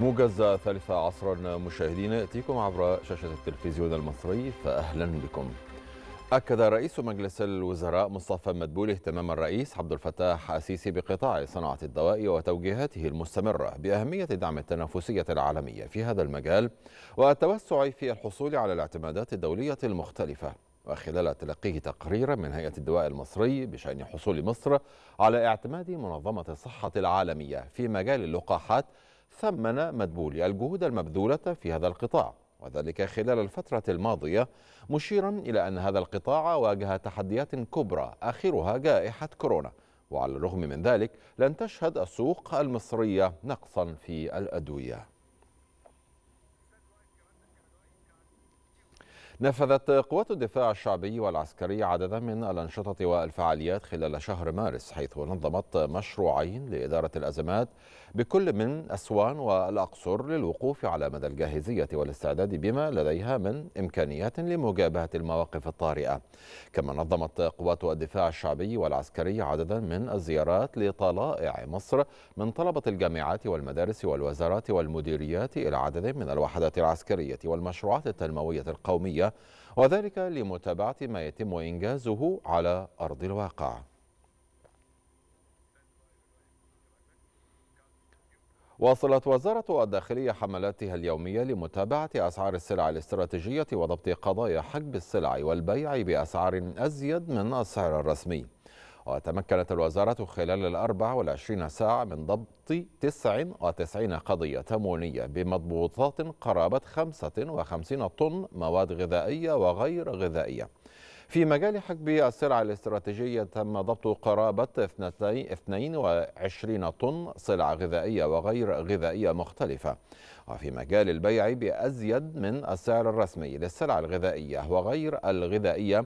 موجز ثالثة عصرا مشاهدينا يأتيكم عبر شاشة التلفزيون المصري فأهلا بكم أكد رئيس مجلس الوزراء مصطفى مدبول اهتمام الرئيس عبد الفتاح السيسي بقطاع صناعة الدواء وتوجيهاته المستمرة بأهمية دعم التنافسية العالمية في هذا المجال والتوسع في الحصول على الاعتمادات الدولية المختلفة وخلال تلقيه تقريرا من هيئة الدواء المصري بشأن حصول مصر على اعتماد منظمة الصحة العالمية في مجال اللقاحات ثمن مدبولي الجهود المبذولة في هذا القطاع وذلك خلال الفترة الماضية مشيرا إلى أن هذا القطاع واجه تحديات كبرى آخرها جائحة كورونا وعلى الرغم من ذلك لن تشهد السوق المصرية نقصا في الأدوية نفذت قوات الدفاع الشعبي والعسكري عددا من الأنشطة والفعاليات خلال شهر مارس حيث نظمت مشروعين لإدارة الأزمات بكل من أسوان والأقصر للوقوف على مدى الجاهزية والاستعداد بما لديها من إمكانيات لمجابهة المواقف الطارئة كما نظمت قوات الدفاع الشعبي والعسكري عددا من الزيارات لطلائع مصر من طلبة الجامعات والمدارس والوزارات والمديريات إلى عدد من الوحدات العسكرية والمشروعات التنموية القومية وذلك لمتابعة ما يتم إنجازه على أرض الواقع واصلت وزارة الداخلية حملاتها اليومية لمتابعة أسعار السلع الاستراتيجية وضبط قضايا حجب السلع والبيع بأسعار أزيد من السعر الرسمي وتمكنت الوزارة خلال الأربع والعشرين ساعة من ضبط تسع وتسعين قضية تمونية بمضبوطات قرابة خمسة وخمسين طن مواد غذائية وغير غذائية في مجال حجب السلع الاستراتيجية تم ضبط قرابة 22 طن سلع غذائية وغير غذائية مختلفة وفي مجال البيع بأزيد من السعر الرسمي للسلع الغذائية وغير الغذائية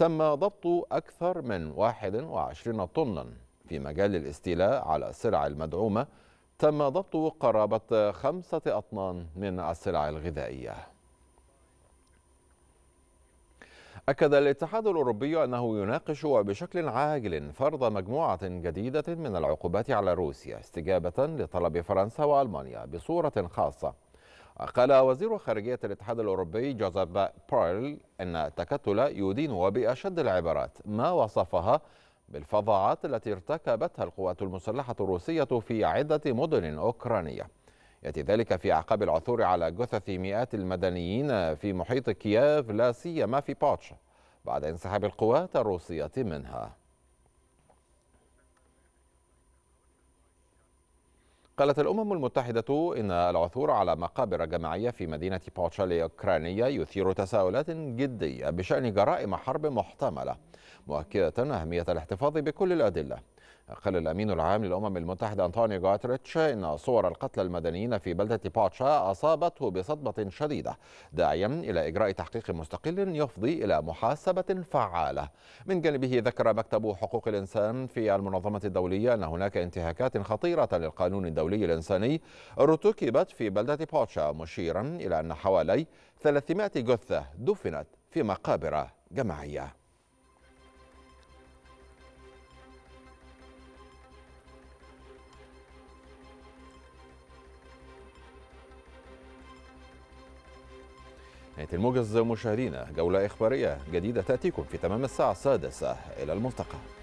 تم ضبط أكثر من 21 طنا في مجال الاستيلاء على السلع المدعومة تم ضبط قرابة خمسة أطنان من السلع الغذائية أكد الاتحاد الأوروبي أنه يناقش وبشكل عاجل فرض مجموعة جديدة من العقوبات على روسيا استجابة لطلب فرنسا وألمانيا بصورة خاصة قال وزير خارجية الاتحاد الأوروبي جوزيف بارل أن التكتل يدين وبأشد العبارات ما وصفها بالفظاعات التي ارتكبتها القوات المسلحة الروسية في عدة مدن أوكرانية يأتي ذلك في أعقاب العثور على جثث مئات المدنيين في محيط كييف لا سيما في باتش بعد انسحاب القوات الروسية منها قالت الأمم المتحدة إن العثور على مقابر جماعية في مدينة بوتشا الأوكرانية يثير تساؤلات جدية بشأن جرائم حرب محتملة مؤكدة أهمية الاحتفاظ بكل الأدلة قال الأمين العام للأمم المتحدة أنطونيو غاتريتش إن صور القتلى المدنيين في بلدة باتشا أصابته بصدمة شديدة داعيا إلى إجراء تحقيق مستقل يفضي إلى محاسبة فعالة من جانبه ذكر مكتب حقوق الإنسان في المنظمة الدولية أن هناك انتهاكات خطيرة للقانون الدولي الإنساني ارتكبت في بلدة باتشا مشيرا إلى أن حوالي 300 جثة دفنت في مقابر جماعيه نهاية الموجز مشاهدينا جولة إخبارية جديدة تأتيكم في تمام الساعة السادسة إلى الملتقى